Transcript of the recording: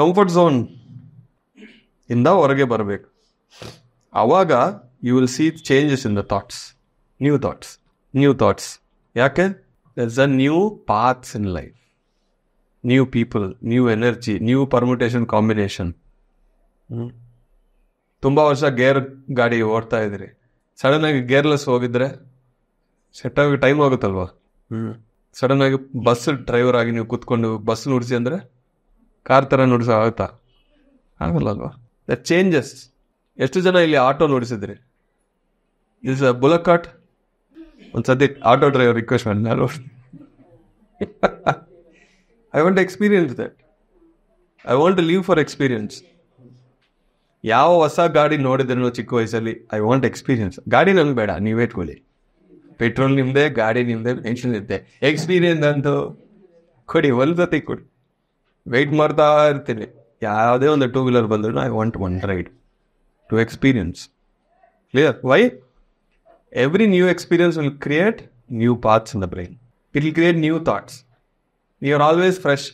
comfort zone ಇಂದ ಹೊರಗೆ ಬರಬೇಕು ಆವಾಗ you will see changes in the thoughts new thoughts new thoughts ಯಾಕೆ that's a new paths in life new people new energy new permutation combination ತುಂಬ ವರ್ಷ gear ಗಾಡಿ ಓಡ್ತಾ ಇದ್ರಿ ಸಡನ್ನಾಗಿ ಗೇರ್ಲೆಸ್ ಹೋಗಿದ್ರೆ ಸೆಟ್ ಆಗಿ ಟೈಮ್ ಆಗುತ್ತಲ್ವಾ ಸಡನ್ನಾಗಿ ಬಸ್ ಡ್ರೈವರ್ ಆಗಿ ನೀವು ಕೂತ್ಕೊಂಡು ಬಸ್ ನುಡಿಸಿ ಅಂದರೆ ಕಾರ್ ಥರ ನೋಡಿಸೋ ಆಗುತ್ತಾ ಆಗಲ್ಲವಾ ದ ಚೇಂಜಸ್ ಎಷ್ಟು ಜನ ಇಲ್ಲಿ ಆಟೋ ನೋಡಿಸಿದ್ರಿ ಇಸ್ ಸರ್ ಬುಲಕಾಟ್ ಒಂದು ಸದ್ಯ ಆಟೋ ಡ್ರೈವರ್ ರಿಕ್ವೆಸ್ಟ್ ಮಾಡಿ ನಾನು I want experience that I want leave for experience ಯಾವ ಹೊಸ ಗಾಡಿ ನೋಡಿದ್ರು ಚಿಕ್ಕ ವಯಸ್ಸಲ್ಲಿ ಐ ವಾಂಟ್ ಎಕ್ಸ್ಪೀರಿಯನ್ಸ್ ಗಾಡಿ ನಂಗೆ ಬೇಡ ನೀವೇ ಇಟ್ಕೊಳ್ಳಿ ಪೆಟ್ರೋಲ್ ನಿಮ್ಮದೇ ಗಾಡಿ ನಿಮ್ಮದೇ ಟೆನ್ಷನ್ ಇರುತ್ತೆ ಎಕ್ಸ್ಪೀರಿಯನ್ಸ್ ಅಂತೂ ಕೊಡಿ ಒಂದು ಸತಿ ಕೊಡಿ ವೆಯ್ಟ್ ಮಾಡ್ತಾ ಇರ್ತೀನಿ ಯಾವುದೇ ಒಂದು ಟೂ ವೀಲರ್ ಬಂದರೂ I want one ride to experience clear why every new experience will create new paths in the brain it will create new thoughts you are always fresh